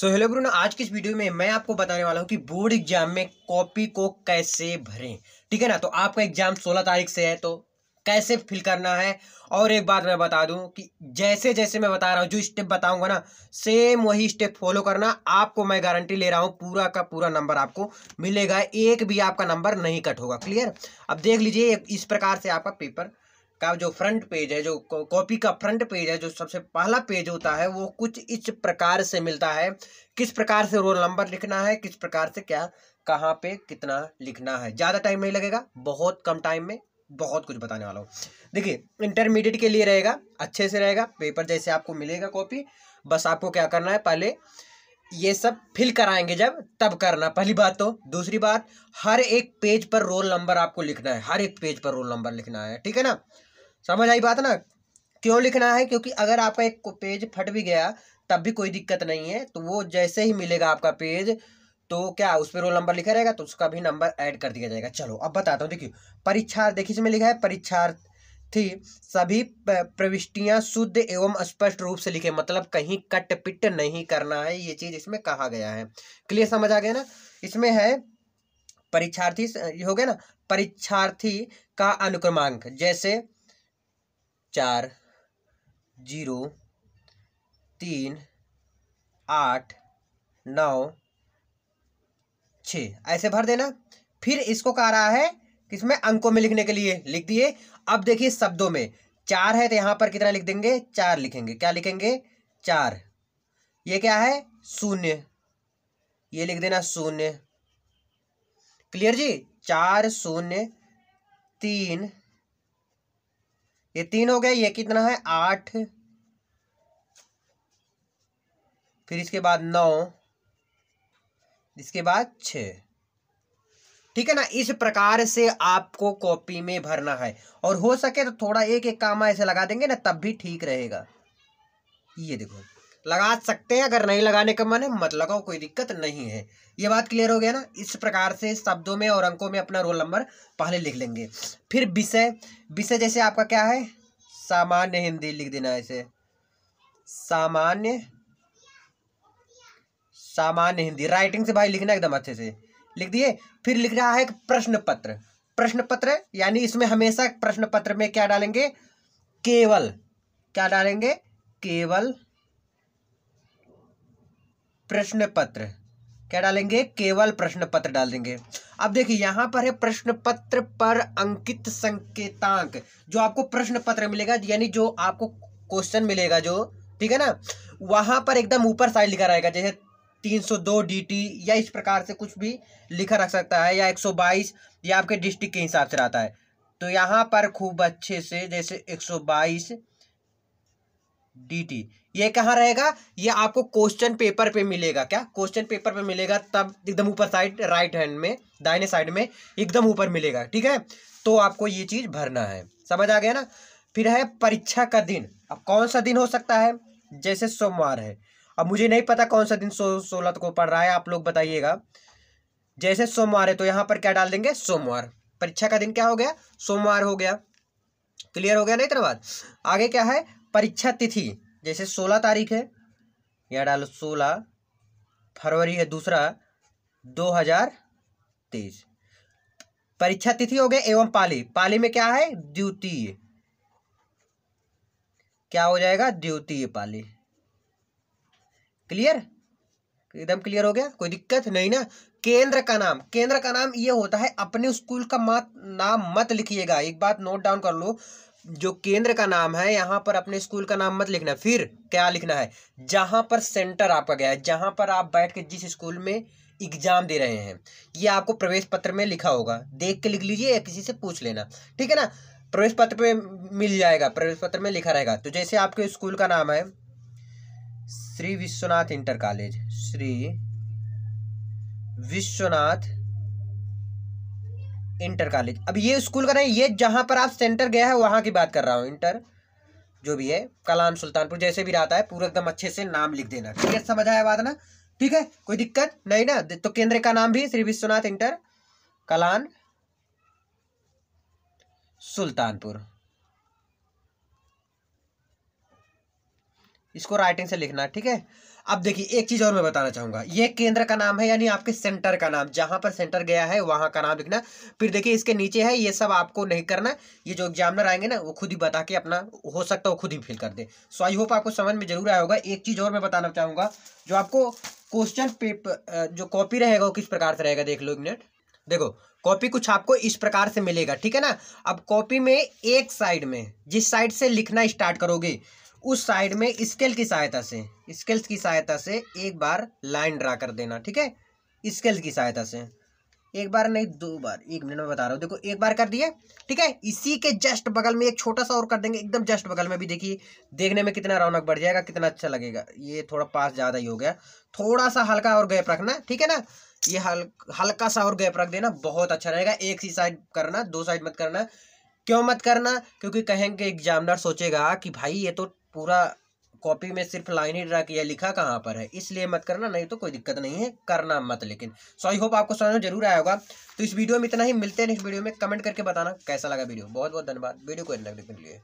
so hello ना आज की इस वीडियो में मैं आपको बताने वाला हूँ कि बोर्ड एग्जाम में कॉपी को कैसे भरें ठीक है ना तो आपका एग्जाम 16 तारीख से है तो कैसे फिल करना है और एक बात मैं बता दूं कि जैसे जैसे मैं बता रहा हूँ जो स्टेप बताऊंगा ना सेम वही स्टेप फॉलो करना आपको मैं गारंटी ले रहा हूँ पूरा का पूरा नंबर आपको मिलेगा एक भी आपका नंबर नहीं कट होगा क्लियर अब देख लीजिए इस प्रकार से आपका पेपर का जो फ्रंट पेज है जो कॉपी का फ्रंट पेज है जो सबसे पहला पेज होता है वो कुछ इस प्रकार से मिलता है किस प्रकार से रोल नंबर लिखना है किस प्रकार से क्या कहाँ पे कितना लिखना है ज़्यादा टाइम नहीं लगेगा बहुत कम टाइम में बहुत कुछ बताने वाला हूँ देखिए इंटरमीडिएट के लिए रहेगा अच्छे से रहेगा पेपर जैसे आपको मिलेगा कॉपी बस आपको क्या करना है पहले ये सब फिल कराएंगे जब तब करना पहली बात तो दूसरी बात हर एक पेज पर रोल नंबर आपको लिखना है हर एक पेज पर रोल नंबर लिखना है ठीक है ना समझ आई बात ना क्यों लिखना है क्योंकि अगर आपका एक पेज फट भी गया तब भी कोई दिक्कत नहीं है तो वो जैसे ही मिलेगा आपका पेज तो क्या उस पर रोल नंबर लिखा रहेगा तो उसका भी नंबर ऐड कर दिया जाएगा चलो अब बताता हूँ देखिए परीक्षार्थ देखिए इसमें लिखा है परीक्षार्थी सभी प्रविष्टियाँ शुद्ध एवं स्पष्ट रूप से लिखे मतलब कहीं कट पिट नहीं करना है ये चीज़ इसमें कहा गया है क्लियर समझ आ गया ना इसमें है परीक्षार्थी हो गया ना परीक्षार्थी का अनुक्रमांक जैसे चार जीरो तीन आठ नौ छ ऐसे भर देना फिर इसको कह रहा है किसमें अंकों में लिखने के लिए लिख दिए अब देखिए शब्दों में चार है तो यहां पर कितना लिख देंगे चार लिखेंगे क्या लिखेंगे चार ये क्या है शून्य ये लिख देना शून्य क्लियर जी चार शून्य तीन ये तीन हो गए ये कितना है आठ फिर इसके बाद नौ इसके बाद छ ठीक है ना इस प्रकार से आपको कॉपी में भरना है और हो सके तो थोड़ा एक एक काम ऐसे लगा देंगे ना तब भी ठीक रहेगा ये देखो लगा सकते हैं अगर नहीं लगाने का मन है मत लगाओ कोई दिक्कत नहीं है ये बात क्लियर हो गया ना इस प्रकार से शब्दों में और अंकों में अपना रोल नंबर पहले लिख लेंगे फिर विषय विषय जैसे आपका क्या है सामान्य हिंदी लिख देना ऐसे सामान्य सामान्य हिंदी राइटिंग से भाई लिखना एकदम अच्छे से लिख दिए फिर लिख रहा है प्रश्न पत्र प्रश्न पत्र यानी इसमें हमेशा प्रश्न पत्र में क्या डालेंगे केवल क्या डालेंगे केवल प्रश्न पत्र क्या डालेंगे केवल प्रश्न पत्र डाल देंगे अब देखिए यहाँ पर है प्रश्न पत्र पर अंकित संकेतांक जो आपको प्रश्न पत्र मिलेगा यानी जो आपको क्वेश्चन मिलेगा जो ठीक है ना वहाँ पर एकदम ऊपर साइड लिखा रहेगा जैसे 302 डीटी या इस प्रकार से कुछ भी लिखा रख सकता है या 122 या आपके डिस्ट्रिक्ट के हिसाब से रहता है तो यहाँ पर खूब अच्छे से जैसे 122 dt ये कहाँ रहेगा ये आपको क्वेश्चन पेपर पे मिलेगा क्या क्वेश्चन पेपर पे मिलेगा तब एकदम ऊपर साइड राइट हैंड में दाहिने साइड में एकदम ऊपर मिलेगा ठीक है तो आपको ये चीज़ भरना है समझ आ गया ना फिर है परीक्षा का दिन अब कौन सा दिन हो सकता है जैसे सोमवार है अब मुझे नहीं पता कौन सा दिन सो सोलह को पढ़ रहा है आप लोग बताइएगा जैसे सोमवार है तो यहाँ पर क्या डाल देंगे सोमवार परीक्षा का दिन क्या हो गया सोमवार हो गया क्लियर हो गया ना इतना बात आगे क्या है परीक्षा तिथि जैसे सोलह तारीख है यह डालो सोलह फरवरी है दूसरा दो हजार तेईस परीक्षा तिथि हो गया एवं पाली पाली में क्या है द्वितीय क्या हो जाएगा द्वितीय पाली क्लियर एकदम क्लियर हो गया कोई दिक्कत नहीं ना केंद्र का नाम केंद्र का नाम ये होता है अपने स्कूल का मत नाम मत लिखिएगा एक बात नोट डाउन कर लो जो केंद्र का नाम है यहाँ पर अपने स्कूल का नाम मत लिखना फिर क्या लिखना है जहाँ पर सेंटर आपका गया है जहाँ पर आप बैठ के जिस स्कूल में एग्जाम दे रहे हैं ये आपको प्रवेश पत्र में लिखा होगा देख के लिख लीजिए या किसी से पूछ लेना ठीक है ना प्रवेश पत्र पे मिल जाएगा प्रवेश पत्र में लिखा रहेगा तो जैसे आपके स्कूल का नाम है Shri Vishwanath inter college Shri Vishwanath inter college अब ये स्कूल का नहीं ये जहाँ पर आप सेंटर गया है वहाँ की बात कर रहा हूँ इंटर जो भी है कलाम सुल्तानपुर जैसे भी रहता है पूरा एकदम अच्छे से नाम लिख देना ठीक है समझ आया बात ना ठीक है कोई दिक्कत नहीं ना तो केंद्र का नाम भी श्री विश्वनाथ इंटर कलान सुल्तानपुर इसको राइटिंग से लिखना ठीक है अब देखिए एक चीज़ और मैं बताना चाहूंगा ये केंद्र का नाम है यानी आपके सेंटर का नाम जहां पर सेंटर गया है वहां का नाम लिखना फिर देखिए इसके नीचे है ये सब आपको नहीं करना ये जो एग्जामिनर आएंगे ना वो खुद ही बता के अपना हो सकता है वो खुद ही फिल कर दे सो आई होप आपको समझ में जरूर आया होगा एक चीज़ और मैं बताना चाहूंगा जो आपको क्वेश्चन पेपर जो कॉपी रहेगा वो किस प्रकार से रहेगा देख लो एक मिनट देखो कॉपी कुछ आपको इस प्रकार से मिलेगा ठीक है ना अब कॉपी में एक साइड में जिस साइड से लिखना स्टार्ट करोगे उस साइड में स्केल की सहायता से स्केल्स की सहायता से एक बार लाइन ड्रा कर देना ठीक है स्केल्स की सहायता से एक बार नहीं दो बार एक मिनट में बता रहा हूँ देखो एक बार कर दिए ठीक है इसी के जस्ट बगल में एक छोटा सा और कर देंगे एकदम जस्ट बगल में भी देखिए देखने में कितना रौनक बढ़ जाएगा कितना अच्छा लगेगा ये थोड़ा पास ज़्यादा ही हो गया थोड़ा सा हल्का और गैप रखना ठीक है ना ये हल हल्का सा और गैप रख देना बहुत अच्छा रहेगा एक सी साइड करना दो साइड मत करना क्यों मत करना क्योंकि कहेंगे एग्जामिनर सोचेगा कि भाई ये तो पूरा कॉपी में सिर्फ लाइन ही ड्रा किया लिखा कहाँ पर है इसलिए मत करना नहीं तो कोई दिक्कत नहीं है करना मत लेकिन सो आई होप आपको समझ जरूर आया होगा तो इस वीडियो में इतना ही मिलते हैं नेक्स्ट वीडियो में कमेंट करके बताना कैसा लगा वीडियो बहुत बहुत धन्यवाद वीडियो को एंड देखने के लिए